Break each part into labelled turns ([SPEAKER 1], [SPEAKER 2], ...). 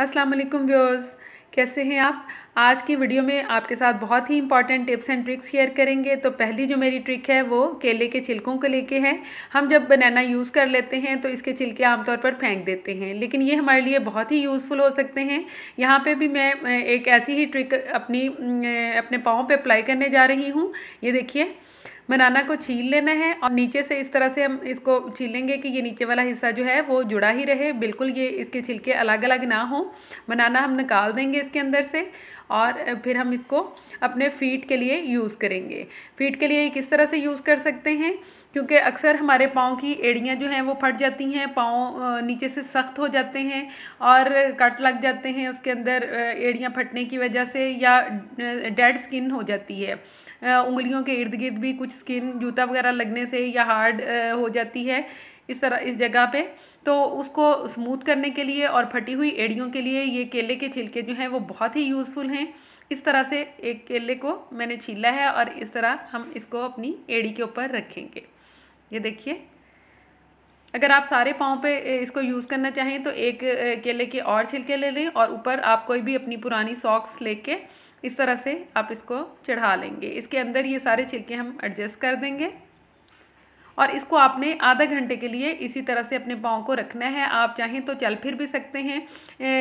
[SPEAKER 1] अस्सलाम वालेकुम व्यूअर्स कैसे हैं आप आज की वीडियो में आपके साथ बहुत ही important tips and tricks share करेंगे तो पहली जो मेरी ट्रिक है वो केले के छिलकों को लेके है हम जब बनाना यूज़ कर लेते हैं तो इसके छिलके आमतौर पर फेंक देते हैं लेकिन ये हमारे लिए बहुत ही यूज़फुल हो सकते हैं यहाँ पे भी मैं एक ऐसी ही ट्रिक अपनी अपने पाँव पर अप्लाई करने जा रही हूँ ये देखिए बनाना को छील लेना है और नीचे से इस तरह से हम इसको छीलेंगे कि ये नीचे वाला हिस्सा जो है वो जुड़ा ही रहे बिल्कुल ये इसके छिलके अलग अलग ना हों बनाना हम निकाल देंगे इसके अंदर से और फिर हम इसको अपने फीट के लिए यूज़ करेंगे फीट के लिए किस तरह से यूज़ कर सकते हैं क्योंकि अक्सर हमारे पाँव की एड़ियाँ जो हैं वो फट जाती हैं पाँव नीचे से सख्त हो जाते हैं और कट लग जाते हैं उसके अंदर एड़ियाँ फटने की वजह से या डेड स्किन हो जाती है उंगलियों के इर्द गिर्द भी कुछ स्किन जूता वगैरह लगने से या हार्ड हो जाती है इस तरह इस जगह पे तो उसको स्मूथ करने के लिए और फटी हुई एड़ियों के लिए ये केले के छिलके जो हैं वो बहुत ही यूज़फुल हैं इस तरह से एक केले को मैंने छीला है और इस तरह हम इसको अपनी एड़ी के ऊपर रखेंगे ये देखिए अगर आप सारे पाँव पे इसको यूज़ करना चाहें तो एक केले के और छिलके ले लें और ऊपर आप कोई भी अपनी पुरानी सॉक्स लेके इस तरह से आप इसको चढ़ा लेंगे इसके अंदर ये सारे छिलके हम एडजस्ट कर देंगे और इसको आपने आधा घंटे के लिए इसी तरह से अपने पाँव को रखना है आप चाहें तो चल फिर भी सकते हैं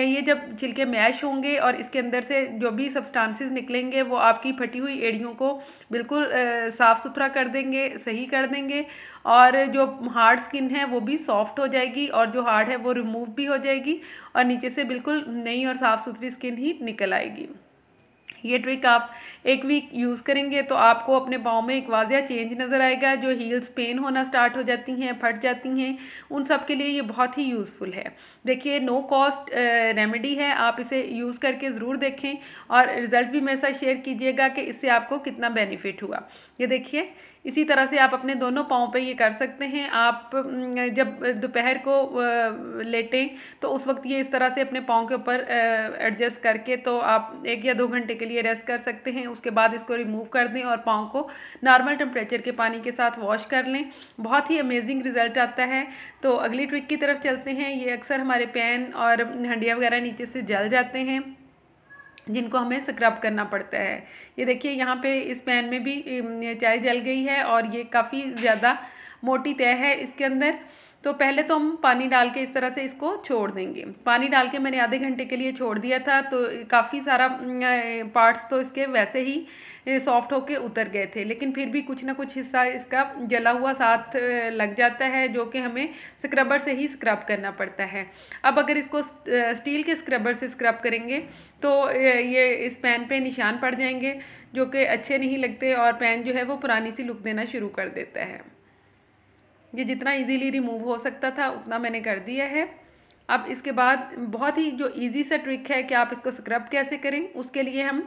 [SPEAKER 1] ये जब छिलके मैश होंगे और इसके अंदर से जो भी सब्सटांसिस निकलेंगे वो आपकी फटी हुई एड़ियों को बिल्कुल साफ़ सुथरा कर देंगे सही कर देंगे और जो हार्ड स्किन है वो भी सॉफ्ट हो जाएगी और जो हार्ड है वो रिमूव भी हो जाएगी और नीचे से बिल्कुल नई और साफ़ सुथरी स्किन ही निकल आएगी ये ट्रिक आप एक वीक यूज़ करेंगे तो आपको अपने पाँव में एक वाजिया चेंज नज़र आएगा जो हील्स पेन होना स्टार्ट हो जाती हैं फट जाती हैं उन सब के लिए ये बहुत ही यूज़फुल है देखिए नो कॉस्ट रेमेडी है आप इसे यूज़ करके ज़रूर देखें और रिज़ल्ट भी मेरे साथ शेयर कीजिएगा कि इससे आपको कितना बेनिफिट हुआ ये देखिए इसी तरह से आप अपने दोनों पाँव पे ये कर सकते हैं आप जब दोपहर को लेटें तो उस वक्त ये इस तरह से अपने पाँव के ऊपर एडजस्ट करके तो आप एक या दो घंटे के लिए रेस्ट कर सकते हैं उसके बाद इसको रिमूव कर दें और पाँव को नॉर्मल टेम्परेचर के पानी के साथ वॉश कर लें बहुत ही अमेजिंग रिज़ल्ट आता है तो अगली ट्रिक की तरफ चलते हैं ये अक्सर हमारे पैन और हंडिया वगैरह नीचे से जल जाते हैं जिनको हमें स्क्रब करना पड़ता है ये देखिए यहाँ पे इस पैन में भी चाय जल गई है और ये काफ़ी ज़्यादा मोटी तय है इसके अंदर तो पहले तो हम पानी डाल के इस तरह से इसको छोड़ देंगे पानी डाल के मैंने आधे घंटे के लिए छोड़ दिया था तो काफ़ी सारा पार्ट्स तो इसके वैसे ही सॉफ्ट होके उतर गए थे लेकिन फिर भी कुछ ना कुछ हिस्सा इसका जला हुआ साथ लग जाता है जो कि हमें स्क्रबर से ही स्क्रब करना पड़ता है अब अगर इसको स्टील के स्क्रबर से स्क्रब करेंगे तो ये इस पैन पर निशान पड़ जाएंगे जो कि अच्छे नहीं लगते और पैन जो है वो पुरानी सी लुक देना शुरू कर देता है ये जितना इजीली रिमूव हो सकता था उतना मैंने कर दिया है अब इसके बाद बहुत ही जो इजी सा ट्रिक है कि आप इसको स्क्रब कैसे करें उसके लिए हम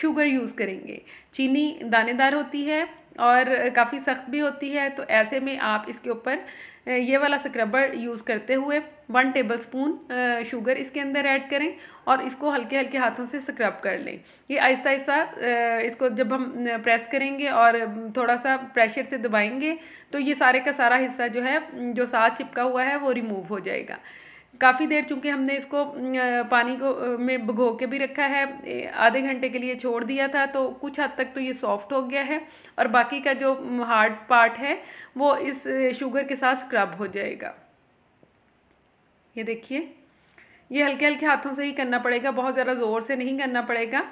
[SPEAKER 1] शुगर यूज़ करेंगे चीनी दानेदार होती है और काफ़ी सख्त भी होती है तो ऐसे में आप इसके ऊपर ये वाला स्क्रबर यूज़ करते हुए वन टेबल स्पून शुगर इसके अंदर ऐड करें और इसको हल्के हल्के हाथों से स्क्रब कर लें ये आहिस्ता आहिस्ता इसको जब हम प्रेस करेंगे और थोड़ा सा प्रेशर से दबाएंगे तो ये सारे का सारा हिस्सा जो है जो साथ चिपका हुआ है वो रिमूव हो जाएगा काफ़ी देर चूँकि हमने इसको पानी को में भिगो के भी रखा है आधे घंटे के लिए छोड़ दिया था तो कुछ हद तक तो ये सॉफ्ट हो गया है और बाकी का जो हार्ड पार्ट है वो इस शुगर के साथ स्क्रब हो जाएगा ये देखिए ये हल्के हल्के हाथों से ही करना पड़ेगा बहुत ज़्यादा ज़ोर से नहीं करना पड़ेगा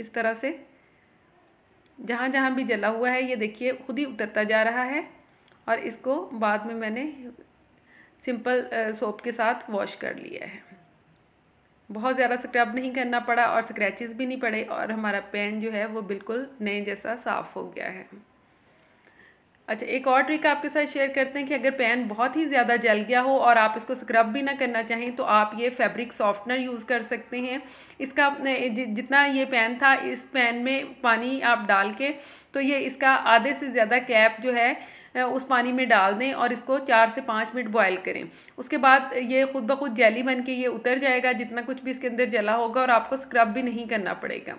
[SPEAKER 1] इस तरह से जहाँ जहाँ भी जला हुआ है ये देखिए खुद ही उतरता जा रहा है और इसको बाद में मैंने सिंपल सोप के साथ वॉश कर लिया है बहुत ज़्यादा स्क्रब नहीं करना पड़ा और स्क्रैचेस भी नहीं पड़े और हमारा पेन जो है वो बिल्कुल नए जैसा साफ़ हो गया है अच्छा एक और ट्रिक आपके साथ शेयर करते हैं कि अगर पेन बहुत ही ज़्यादा जल गया हो और आप इसको स्क्रब भी ना करना चाहें तो आप ये फैब्रिक सॉफ्टनर यूज़ कर सकते हैं इसका जितना ये पेन था इस पेन में पानी आप डाल के तो ये इसका आधे से ज़्यादा कैप जो है उस पानी में डाल दें और इसको चार से पाँच मिनट बॉयल करें उसके बाद ये खुद ब खुद जैली बन के ये उतर जाएगा जितना कुछ भी इसके अंदर जला होगा और आपको स्क्रब भी नहीं करना पड़ेगा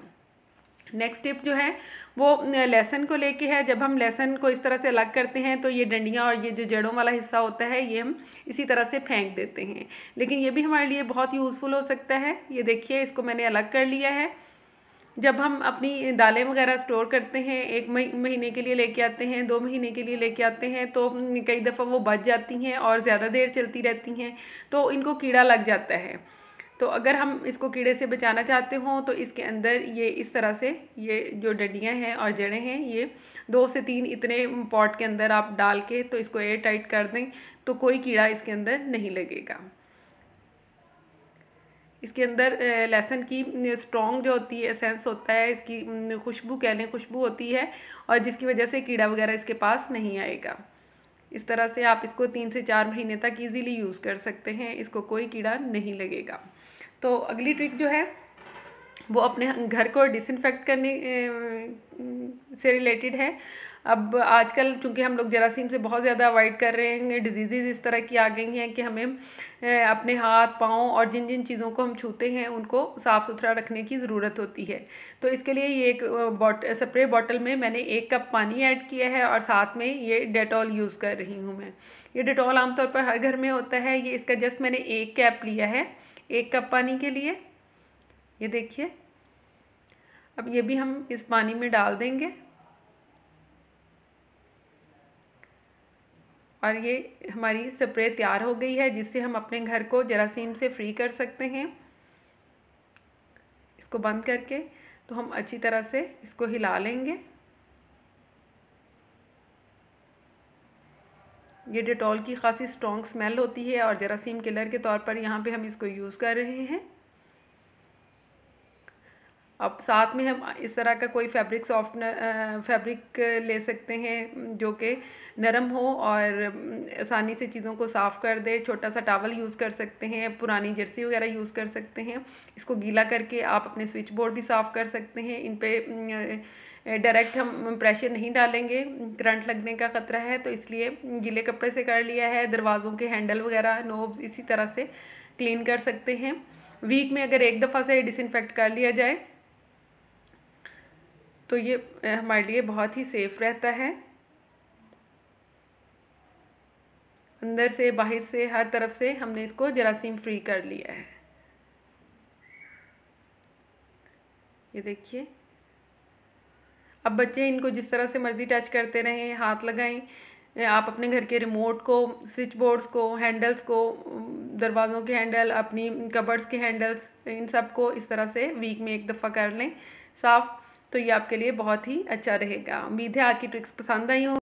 [SPEAKER 1] नेक्स्ट टिप जो है वो लेसन को लेके है जब हम लेसन को इस तरह से अलग करते हैं तो ये डंडियाँ और ये जो जड़ों वाला हिस्सा होता है ये हम इसी तरह से फेंक देते हैं लेकिन ये भी हमारे लिए बहुत यूज़फुल हो सकता है ये देखिए इसको मैंने अलग कर लिया है जब हम अपनी दालें वगैरह स्टोर करते हैं एक महीने के लिए लेके आते हैं दो महीने के लिए लेके आते हैं तो कई दफ़ा वो बच जाती हैं और ज़्यादा देर चलती रहती हैं तो इनको कीड़ा लग जाता है तो अगर हम इसको कीड़े से बचाना चाहते हों तो इसके अंदर ये इस तरह से ये जो डंडियाँ हैं और जड़ें हैं ये दो से तीन इतने पॉट के अंदर आप डाल के तो इसको एयर टाइट कर दें तो कोई कीड़ा इसके अंदर नहीं लगेगा इसके अंदर लहसन की स्ट्रॉन्ग जो होती है सेंस होता है इसकी खुशबू कह लें खुशबू होती है और जिसकी वजह से कीड़ा वगैरह इसके पास नहीं आएगा इस तरह से आप इसको तीन से चार महीने तक इजीली यूज़ कर सकते हैं इसको कोई कीड़ा नहीं लगेगा तो अगली ट्रिक जो है वो अपने घर को डिसइनफेक्ट करने से रिलेटेड है अब आजकल चूंकि हम लोग जरासीम से बहुत ज़्यादा अवॉइड कर रहे हैं डिजीज़ इस तरह की आ गई हैं कि हमें अपने हाथ पाँव और जिन जिन चीज़ों को हम छूते हैं उनको साफ़ सुथरा रखने की ज़रूरत होती है तो इसके लिए ये एक बॉट स्प्रे बॉटल में मैंने एक कप पानी ऐड किया है और साथ में ये डेटॉल यूज़ कर रही हूँ मैं ये डेटॉल आमतौर पर हर घर में होता है ये इसका जस्ट मैंने एक कैप लिया है एक कप पानी के लिए ये देखिए अब ये भी हम इस पानी में डाल देंगे और ये हमारी स्प्रे तैयार हो गई है जिससे हम अपने घर को जरासीम से फ्री कर सकते हैं इसको बंद करके तो हम अच्छी तरह से इसको हिला लेंगे ये डिटॉल की खासी स्ट्रॉन्ग स्मेल होती है और जरासीम किलर के तौर पर यहाँ पे हम इसको यूज़ कर रहे हैं अब साथ में हम इस तरह का कोई फैब्रिक सॉफ्टनर फैब्रिक ले सकते हैं जो कि नरम हो और आसानी से चीज़ों को साफ़ कर दे छोटा सा टावल यूज़ कर सकते हैं पुरानी जर्सी वगैरह यूज़ कर सकते हैं इसको गीला करके आप अपने स्विच बोर्ड भी साफ़ कर सकते हैं इन पर डायरेक्ट हम प्रेशर नहीं डालेंगे करंट लगने का ख़तरा है तो इसलिए गीले कपड़े से कर लिया है दरवाज़ों के हैंडल वगैरह नोब्स इसी तरह से क्लीन कर सकते हैं वीक में अगर एक दफ़ा से डिसइनफेक्ट कर लिया जाए तो ये हमारे लिए बहुत ही सेफ़ रहता है अंदर से बाहर से हर तरफ से हमने इसको जरासीम फ्री कर लिया है ये देखिए अब बच्चे इनको जिस तरह से मर्ज़ी टच करते रहें हाथ लगाएं आप अपने घर के रिमोट को स्विच बोर्ड्स को हैंडल्स को दरवाज़ों के हैंडल अपनी कबर्ड्स के हैंडल्स इन सब को इस तरह से वीक में एक दफ़ा कर लें साफ़ तो ये आपके लिए बहुत ही अच्छा रहेगा उम्मीद है आपकी ट्रिक्स पसंद आई हो